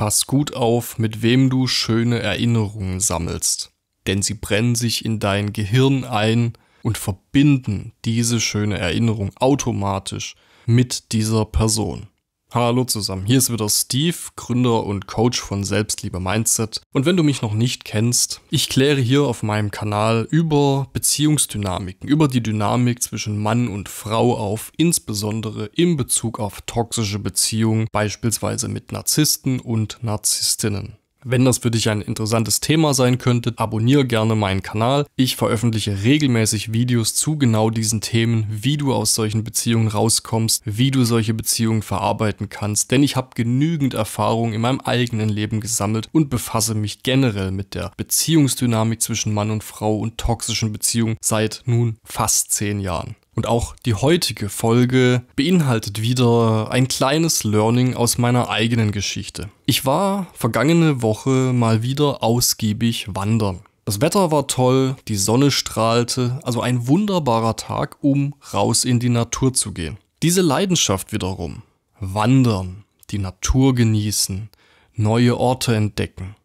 Pass gut auf, mit wem du schöne Erinnerungen sammelst, denn sie brennen sich in dein Gehirn ein und verbinden diese schöne Erinnerung automatisch mit dieser Person. Hallo zusammen, hier ist wieder Steve, Gründer und Coach von Selbstliebe Mindset. Und wenn du mich noch nicht kennst, ich kläre hier auf meinem Kanal über Beziehungsdynamiken, über die Dynamik zwischen Mann und Frau auf, insbesondere in Bezug auf toxische Beziehungen, beispielsweise mit Narzissten und Narzisstinnen. Wenn das für dich ein interessantes Thema sein könnte, abonniere gerne meinen Kanal. Ich veröffentliche regelmäßig Videos zu genau diesen Themen, wie du aus solchen Beziehungen rauskommst, wie du solche Beziehungen verarbeiten kannst, denn ich habe genügend Erfahrung in meinem eigenen Leben gesammelt und befasse mich generell mit der Beziehungsdynamik zwischen Mann und Frau und toxischen Beziehungen seit nun fast zehn Jahren. Und auch die heutige Folge beinhaltet wieder ein kleines Learning aus meiner eigenen Geschichte. Ich war vergangene Woche mal wieder ausgiebig wandern. Das Wetter war toll, die Sonne strahlte, also ein wunderbarer Tag, um raus in die Natur zu gehen. Diese Leidenschaft wiederum, wandern, die Natur genießen, neue Orte entdecken.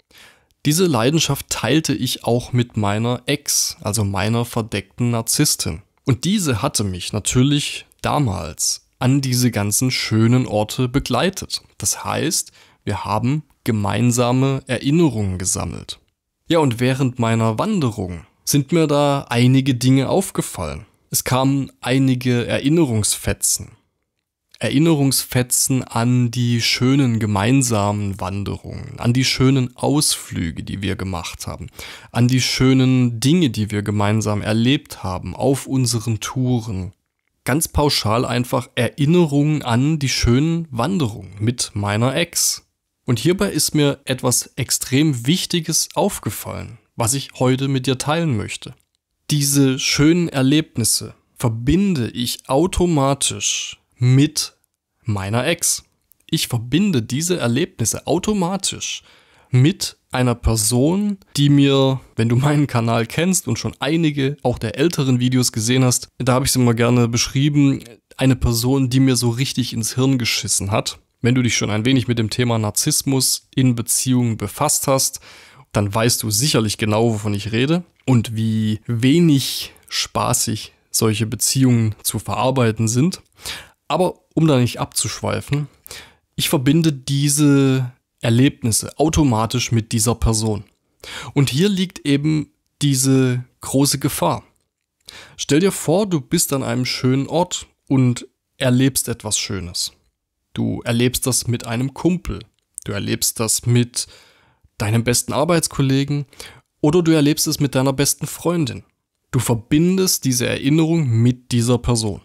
Diese Leidenschaft teilte ich auch mit meiner Ex, also meiner verdeckten Narzisstin. Und diese hatte mich natürlich damals an diese ganzen schönen Orte begleitet. Das heißt, wir haben gemeinsame Erinnerungen gesammelt. Ja, und während meiner Wanderung sind mir da einige Dinge aufgefallen. Es kamen einige Erinnerungsfetzen. Erinnerungsfetzen an die schönen gemeinsamen Wanderungen, an die schönen Ausflüge, die wir gemacht haben, an die schönen Dinge, die wir gemeinsam erlebt haben auf unseren Touren. Ganz pauschal einfach Erinnerungen an die schönen Wanderungen mit meiner Ex. Und hierbei ist mir etwas extrem Wichtiges aufgefallen, was ich heute mit dir teilen möchte. Diese schönen Erlebnisse verbinde ich automatisch mit meiner Ex. Ich verbinde diese Erlebnisse automatisch mit einer Person, die mir, wenn du meinen Kanal kennst und schon einige, auch der älteren Videos gesehen hast, da habe ich sie mal gerne beschrieben, eine Person, die mir so richtig ins Hirn geschissen hat. Wenn du dich schon ein wenig mit dem Thema Narzissmus in Beziehungen befasst hast, dann weißt du sicherlich genau, wovon ich rede und wie wenig spaßig solche Beziehungen zu verarbeiten sind. Aber um da nicht abzuschweifen, ich verbinde diese Erlebnisse automatisch mit dieser Person. Und hier liegt eben diese große Gefahr. Stell dir vor, du bist an einem schönen Ort und erlebst etwas Schönes. Du erlebst das mit einem Kumpel, du erlebst das mit deinem besten Arbeitskollegen oder du erlebst es mit deiner besten Freundin. Du verbindest diese Erinnerung mit dieser Person.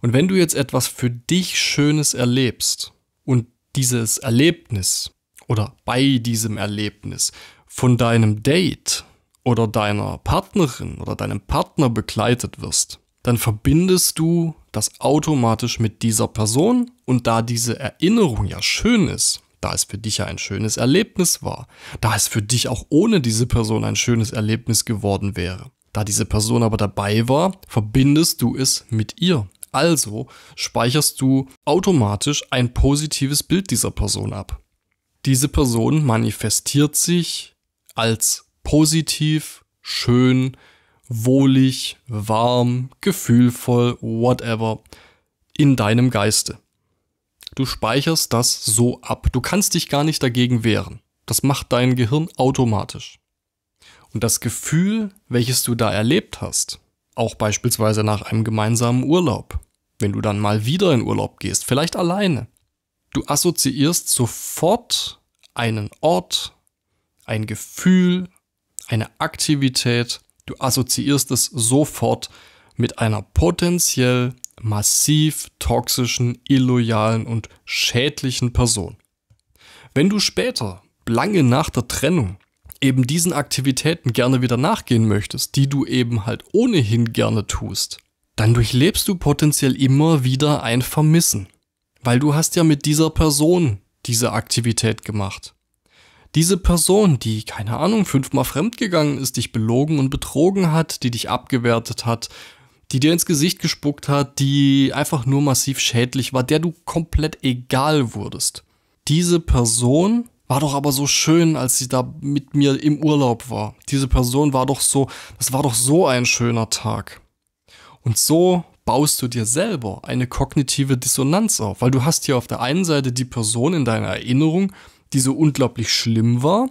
Und wenn du jetzt etwas für dich Schönes erlebst und dieses Erlebnis oder bei diesem Erlebnis von deinem Date oder deiner Partnerin oder deinem Partner begleitet wirst, dann verbindest du das automatisch mit dieser Person und da diese Erinnerung ja schön ist, da es für dich ja ein schönes Erlebnis war, da es für dich auch ohne diese Person ein schönes Erlebnis geworden wäre, da diese Person aber dabei war, verbindest du es mit ihr. Also speicherst du automatisch ein positives Bild dieser Person ab. Diese Person manifestiert sich als positiv, schön, wohlig, warm, gefühlvoll, whatever in deinem Geiste. Du speicherst das so ab. Du kannst dich gar nicht dagegen wehren. Das macht dein Gehirn automatisch. Und das Gefühl, welches du da erlebt hast, auch beispielsweise nach einem gemeinsamen Urlaub. Wenn du dann mal wieder in Urlaub gehst, vielleicht alleine. Du assoziierst sofort einen Ort, ein Gefühl, eine Aktivität. Du assoziierst es sofort mit einer potenziell massiv toxischen, illoyalen und schädlichen Person. Wenn du später, lange nach der Trennung, eben diesen Aktivitäten gerne wieder nachgehen möchtest, die du eben halt ohnehin gerne tust, dann durchlebst du potenziell immer wieder ein Vermissen, weil du hast ja mit dieser Person diese Aktivität gemacht. Diese Person, die, keine Ahnung, fünfmal fremdgegangen ist, dich belogen und betrogen hat, die dich abgewertet hat, die dir ins Gesicht gespuckt hat, die einfach nur massiv schädlich war, der du komplett egal wurdest. Diese Person war doch aber so schön, als sie da mit mir im Urlaub war. Diese Person war doch so, das war doch so ein schöner Tag. Und so baust du dir selber eine kognitive Dissonanz auf, weil du hast hier auf der einen Seite die Person in deiner Erinnerung, die so unglaublich schlimm war,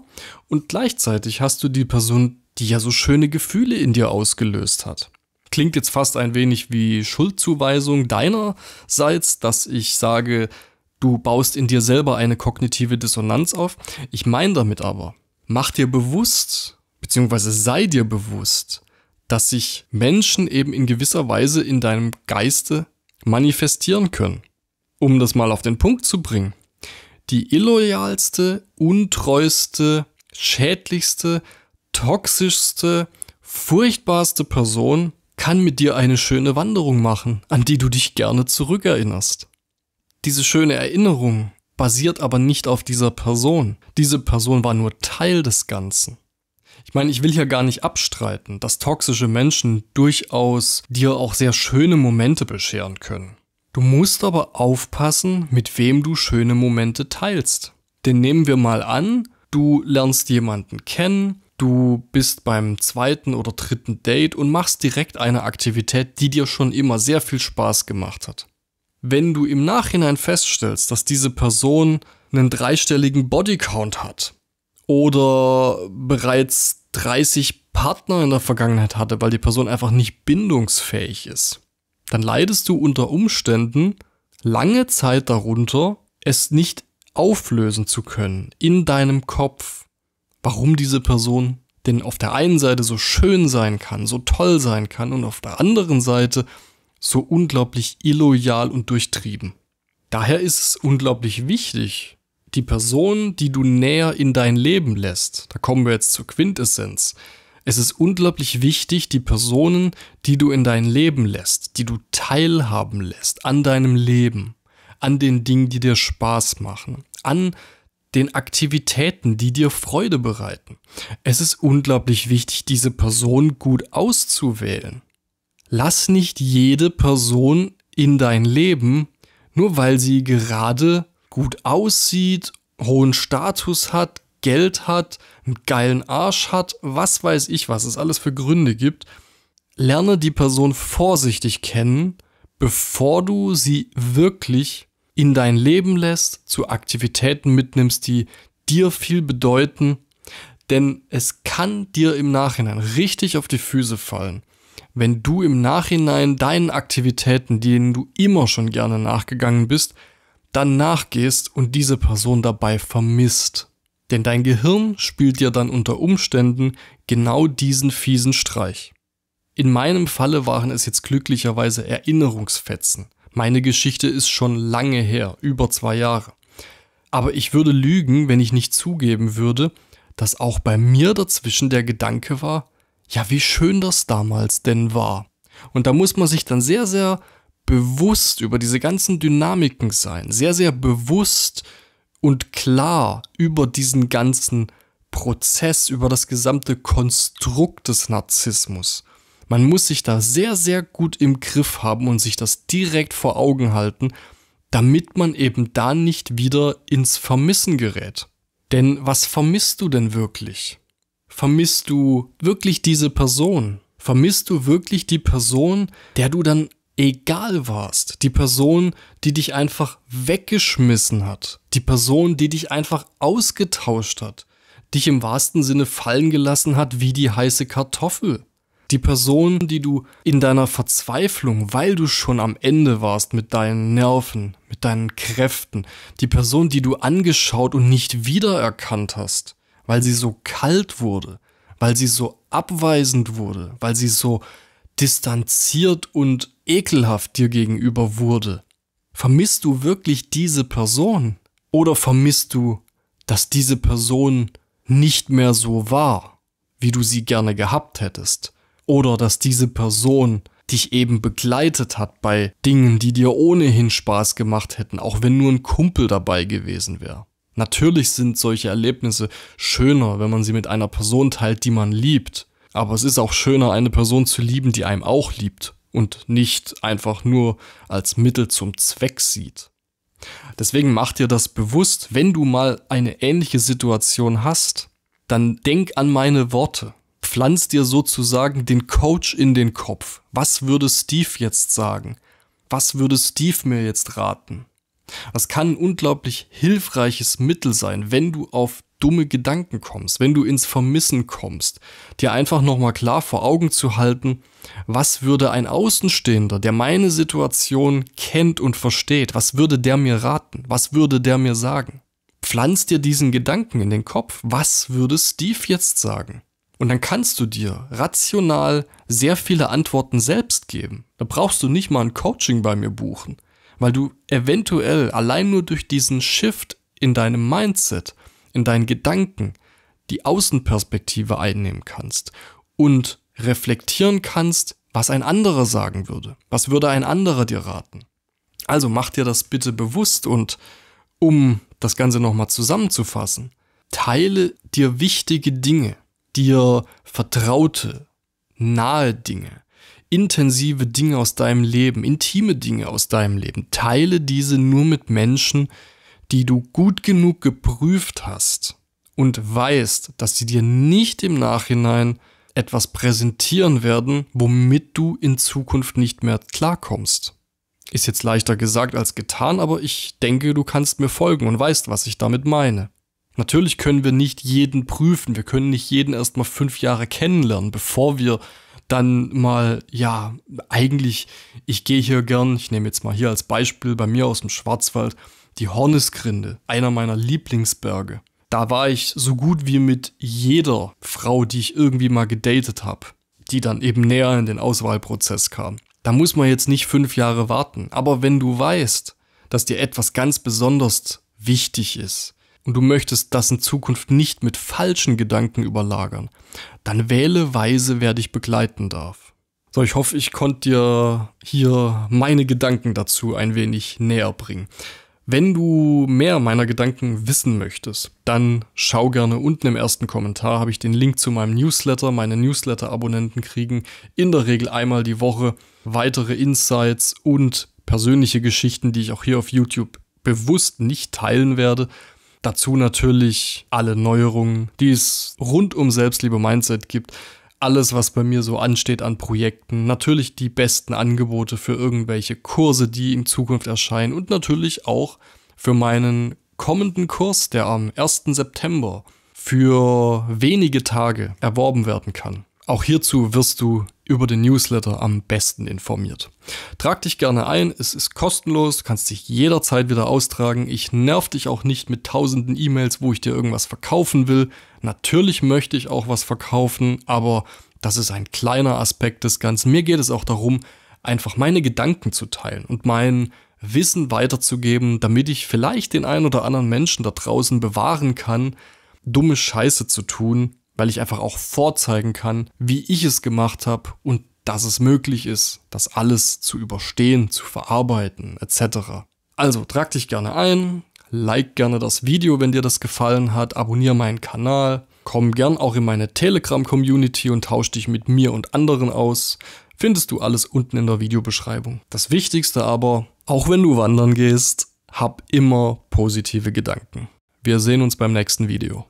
und gleichzeitig hast du die Person, die ja so schöne Gefühle in dir ausgelöst hat. Klingt jetzt fast ein wenig wie Schuldzuweisung deinerseits, dass ich sage, Du baust in dir selber eine kognitive Dissonanz auf. Ich meine damit aber, mach dir bewusst, beziehungsweise sei dir bewusst, dass sich Menschen eben in gewisser Weise in deinem Geiste manifestieren können. Um das mal auf den Punkt zu bringen. Die illoyalste, untreuste, schädlichste, toxischste, furchtbarste Person kann mit dir eine schöne Wanderung machen, an die du dich gerne zurückerinnerst. Diese schöne Erinnerung basiert aber nicht auf dieser Person. Diese Person war nur Teil des Ganzen. Ich meine, ich will hier gar nicht abstreiten, dass toxische Menschen durchaus dir auch sehr schöne Momente bescheren können. Du musst aber aufpassen, mit wem du schöne Momente teilst. Denn nehmen wir mal an, du lernst jemanden kennen, du bist beim zweiten oder dritten Date und machst direkt eine Aktivität, die dir schon immer sehr viel Spaß gemacht hat. Wenn du im Nachhinein feststellst, dass diese Person einen dreistelligen Bodycount hat oder bereits 30 Partner in der Vergangenheit hatte, weil die Person einfach nicht bindungsfähig ist, dann leidest du unter Umständen lange Zeit darunter, es nicht auflösen zu können in deinem Kopf, warum diese Person denn auf der einen Seite so schön sein kann, so toll sein kann und auf der anderen Seite so unglaublich illoyal und durchtrieben. Daher ist es unglaublich wichtig, die Person, die du näher in dein Leben lässt, da kommen wir jetzt zur Quintessenz, es ist unglaublich wichtig, die Personen, die du in dein Leben lässt, die du teilhaben lässt an deinem Leben, an den Dingen, die dir Spaß machen, an den Aktivitäten, die dir Freude bereiten. Es ist unglaublich wichtig, diese Person gut auszuwählen lass nicht jede Person in dein Leben, nur weil sie gerade gut aussieht, hohen Status hat, Geld hat, einen geilen Arsch hat, was weiß ich, was es alles für Gründe gibt. Lerne die Person vorsichtig kennen, bevor du sie wirklich in dein Leben lässt, zu Aktivitäten mitnimmst, die dir viel bedeuten, denn es kann dir im Nachhinein richtig auf die Füße fallen wenn du im Nachhinein deinen Aktivitäten, denen du immer schon gerne nachgegangen bist, dann nachgehst und diese Person dabei vermisst. Denn dein Gehirn spielt dir dann unter Umständen genau diesen fiesen Streich. In meinem Falle waren es jetzt glücklicherweise Erinnerungsfetzen. Meine Geschichte ist schon lange her, über zwei Jahre. Aber ich würde lügen, wenn ich nicht zugeben würde, dass auch bei mir dazwischen der Gedanke war, ja, wie schön das damals denn war. Und da muss man sich dann sehr, sehr bewusst über diese ganzen Dynamiken sein, sehr, sehr bewusst und klar über diesen ganzen Prozess, über das gesamte Konstrukt des Narzissmus. Man muss sich da sehr, sehr gut im Griff haben und sich das direkt vor Augen halten, damit man eben da nicht wieder ins Vermissen gerät. Denn was vermisst du denn wirklich? vermisst du wirklich diese Person? Vermisst du wirklich die Person, der du dann egal warst? Die Person, die dich einfach weggeschmissen hat? Die Person, die dich einfach ausgetauscht hat? Dich im wahrsten Sinne fallen gelassen hat wie die heiße Kartoffel? Die Person, die du in deiner Verzweiflung, weil du schon am Ende warst mit deinen Nerven, mit deinen Kräften, die Person, die du angeschaut und nicht wiedererkannt hast, weil sie so kalt wurde, weil sie so abweisend wurde, weil sie so distanziert und ekelhaft dir gegenüber wurde. Vermisst du wirklich diese Person? Oder vermisst du, dass diese Person nicht mehr so war, wie du sie gerne gehabt hättest? Oder dass diese Person dich eben begleitet hat bei Dingen, die dir ohnehin Spaß gemacht hätten, auch wenn nur ein Kumpel dabei gewesen wäre? Natürlich sind solche Erlebnisse schöner, wenn man sie mit einer Person teilt, die man liebt. Aber es ist auch schöner, eine Person zu lieben, die einem auch liebt und nicht einfach nur als Mittel zum Zweck sieht. Deswegen mach dir das bewusst, wenn du mal eine ähnliche Situation hast, dann denk an meine Worte. Pflanz dir sozusagen den Coach in den Kopf. Was würde Steve jetzt sagen? Was würde Steve mir jetzt raten? Das kann ein unglaublich hilfreiches Mittel sein, wenn du auf dumme Gedanken kommst, wenn du ins Vermissen kommst, dir einfach nochmal klar vor Augen zu halten, was würde ein Außenstehender, der meine Situation kennt und versteht, was würde der mir raten, was würde der mir sagen? Pflanz dir diesen Gedanken in den Kopf, was würde Steve jetzt sagen? Und dann kannst du dir rational sehr viele Antworten selbst geben. Da brauchst du nicht mal ein Coaching bei mir buchen weil du eventuell allein nur durch diesen Shift in deinem Mindset, in deinen Gedanken, die Außenperspektive einnehmen kannst und reflektieren kannst, was ein anderer sagen würde. Was würde ein anderer dir raten? Also mach dir das bitte bewusst und um das Ganze nochmal zusammenzufassen, teile dir wichtige Dinge, dir vertraute, nahe Dinge, intensive Dinge aus deinem Leben, intime Dinge aus deinem Leben. Teile diese nur mit Menschen, die du gut genug geprüft hast und weißt, dass sie dir nicht im Nachhinein etwas präsentieren werden, womit du in Zukunft nicht mehr klarkommst. Ist jetzt leichter gesagt als getan, aber ich denke, du kannst mir folgen und weißt, was ich damit meine. Natürlich können wir nicht jeden prüfen, wir können nicht jeden erstmal fünf Jahre kennenlernen, bevor wir dann mal, ja, eigentlich, ich gehe hier gern, ich nehme jetzt mal hier als Beispiel bei mir aus dem Schwarzwald, die Hornisgrinde, einer meiner Lieblingsberge. Da war ich so gut wie mit jeder Frau, die ich irgendwie mal gedatet habe, die dann eben näher in den Auswahlprozess kam. Da muss man jetzt nicht fünf Jahre warten. Aber wenn du weißt, dass dir etwas ganz besonders wichtig ist, und du möchtest das in Zukunft nicht mit falschen Gedanken überlagern, dann wähle weise, wer dich begleiten darf. So, ich hoffe, ich konnte dir hier meine Gedanken dazu ein wenig näher bringen. Wenn du mehr meiner Gedanken wissen möchtest, dann schau gerne unten im ersten Kommentar, habe ich den Link zu meinem Newsletter. Meine Newsletter-Abonnenten kriegen in der Regel einmal die Woche weitere Insights und persönliche Geschichten, die ich auch hier auf YouTube bewusst nicht teilen werde, Dazu natürlich alle Neuerungen, die es rund um Selbstliebe Mindset gibt. Alles, was bei mir so ansteht an Projekten, natürlich die besten Angebote für irgendwelche Kurse, die in Zukunft erscheinen und natürlich auch für meinen kommenden Kurs, der am 1. September für wenige Tage erworben werden kann. Auch hierzu wirst du über den Newsletter am besten informiert. Trag dich gerne ein, es ist kostenlos, du kannst dich jederzeit wieder austragen. Ich nerv dich auch nicht mit tausenden E-Mails, wo ich dir irgendwas verkaufen will. Natürlich möchte ich auch was verkaufen, aber das ist ein kleiner Aspekt des Ganzen. Mir geht es auch darum, einfach meine Gedanken zu teilen und mein Wissen weiterzugeben, damit ich vielleicht den einen oder anderen Menschen da draußen bewahren kann, dumme Scheiße zu tun weil ich einfach auch vorzeigen kann, wie ich es gemacht habe und dass es möglich ist, das alles zu überstehen, zu verarbeiten etc. Also trag dich gerne ein, like gerne das Video, wenn dir das gefallen hat, abonniere meinen Kanal, komm gern auch in meine Telegram-Community und tausch dich mit mir und anderen aus. Findest du alles unten in der Videobeschreibung. Das Wichtigste aber, auch wenn du wandern gehst, hab immer positive Gedanken. Wir sehen uns beim nächsten Video.